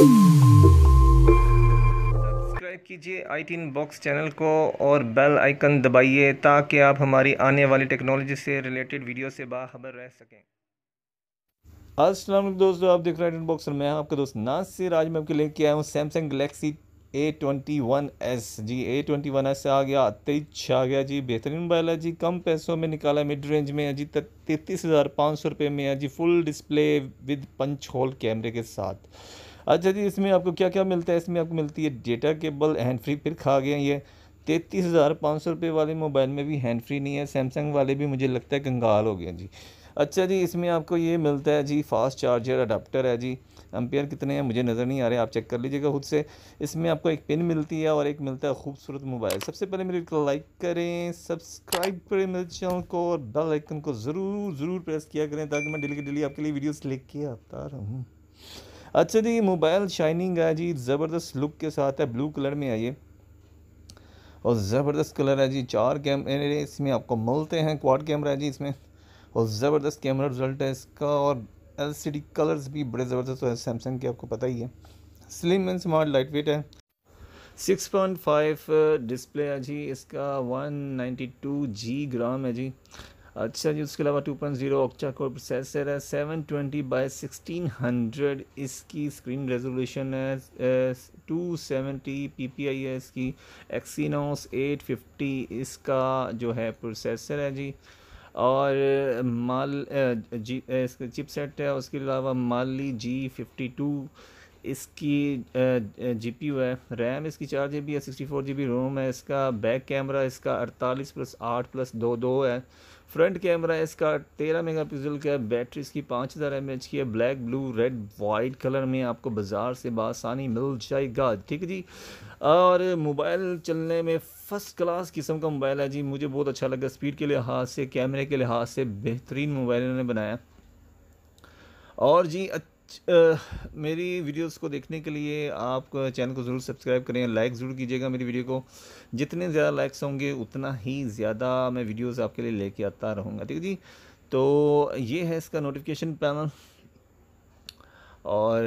subscribe कीजिए आई tin box channel को और बेल आइकन दबाइए ताकि आप हमारी आने वाली टेक्नोलॉजी से रिलेटेड वीडियो से बाखबर रह सकें अस्सलाम वालेकुम दोस्तों आप देख रहे हैं बॉक्स और मैं आपका दोस्त नासिर आज मैं आपके लेके आया हूँ Samsung Galaxy A twenty one S जी ए ट्वेंटी वन एस आ गया तेईस आ गया जी बेहतरीन मोबाइल है जी कम पैसों में निकाला मिड रेंज में है जी तैतीस हज़ार पाँच सौ रुपये में है जी full display with punch hole कैमरे के साथ अच्छा जी इसमें आपको क्या क्या मिलता है इसमें आपको मिलती है डेटा केबल हैंड फ्री फिर खा गए ये तैंतीस हज़ार पाँच सौ रुपये वाले मोबाइल में भी हैंड फ्री नहीं है सैमसंग वाले भी मुझे लगता है कंगाल हो गए जी अच्छा जी इसमें आपको ये मिलता है जी फास्ट चार्जर अडाप्टर है जी एम्पेयर कितने हैं मुझे नज़र नहीं आ रहे आप चेक कर लीजिएगा खुद से इसमें आपको एक पिन मिलती है और एक मिलता है खूबसूरत मोबाइल सबसे पहले मेरे लाइक करें सब्सक्राइब करें मेरे चैनल को और बेल आइकन को ज़रूर ज़रूर प्रेस किया करें ताकि मैं डेली के डेली आपके लिए वीडियोस लेके आता रहूँ अच्छा जी मोबाइल शाइनिंग है जी ज़बरदस्त लुक के साथ है ब्लू कलर में है ये और ज़बरदस्त कलर है जी चार कैमरे इसमें आपको मिलते हैं क्वाड कैमरा है जी इसमें और ज़बरदस्त कैमरा रिजल्ट है इसका और एल कलर्स भी बड़े ज़बरदस्त है सैमसंग के आपको पता ही है slim and smart light weight है 6.5 डिस्प्ले uh, है जी इसका 192 जी ग्राम है जी अच्छा जी उसके अलावा 2.0 ऑक्चा कोर प्रोसेसर है 720 ट्वेंटी बाई सिक्सटीन इसकी स्क्रीन रेजोल्यूशन है two seventy P P I है इसकी एक्सीनोस 850 इसका जो है प्रोसेसर है जी और माल जी इसका चिपसेट है उसके अलावा माली जी फिफ्टी टू इसकी जी पी यू है रैम इसकी चार जी बी है sixty four G B ROM है इसका बैक कैमरा इसका अड़तालीस प्लस आठ प्लस दो दो है फ्रंट कैमरा इसका तेरह मेगा पिक्सल का है बैटरी इसकी पाँच हज़ार एम एच की है black blue red white colour में आपको बाज़ार से बासानी मिल जाएगा ठीक है जी और मोबाइल चलने में फ़र्स्ट क्लास किस्म का मोबाइल है जी मुझे बहुत अच्छा लगा स्पीड के लिहाज से कैमरे के लिहाज से बेहतरीन मोबाइल इन्होंने बनाया और जी अच्छा मेरी वीडियोस को देखने के लिए आप चैनल को ज़रूर सब्सक्राइब करें लाइक ज़रूर कीजिएगा मेरी वीडियो को जितने ज़्यादा लाइक्स होंगे उतना ही ज़्यादा मैं वीडियोस आपके लिए लेके आता रहूँगा ठीक है जी तो ये है इसका नोटिफिकेशन पैनल और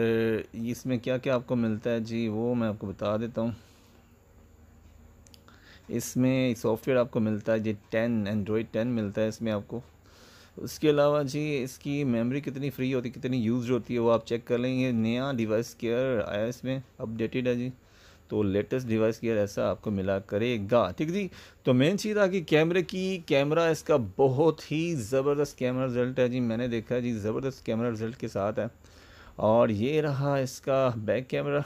इसमें क्या क्या आपको मिलता है जी वो मैं आपको बता देता हूँ इसमें सॉफ्टवेयर आपको मिलता है जी टेन एंड्रॉयड टेन मिलता है इसमें आपको उसके अलावा जी इसकी मेमोरी कितनी फ्री होती है कितनी यूज होती है वो आप चेक कर लेंगे नया डिवाइस केयर आया इसमें अपडेटेड है जी तो लेटेस्ट डिवाइस केयर ऐसा आपको मिला करेगा ठीक जी तो मेन चीज़ आ कि कैमरे की कैमरा इसका बहुत ही ज़बरदस्त कैमरा रिजल्ट है जी मैंने देखा जी ज़बरदस्त कैमरा रिजल्ट के साथ है और ये रहा इसका बैक कैमरा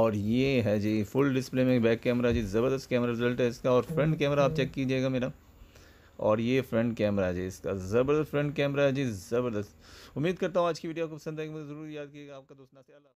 और ये है जी फुल डिस्प्ले में बैक कैमरा जी ज़बरदस्त कैमरा रिजल्ट है इसका और फ्रंट कैमरा आप चेक कीजिएगा मेरा और ये फ्रंट कैमरा है जी इसका ज़बरदस्त फ्रंट कैमरा है जी ज़बरदस्त उम्मीद करता हूँ आज की वीडियो आपको पसंद आएगी मुझे ज़रूर याद कीजिएगा आपका दोस्त ना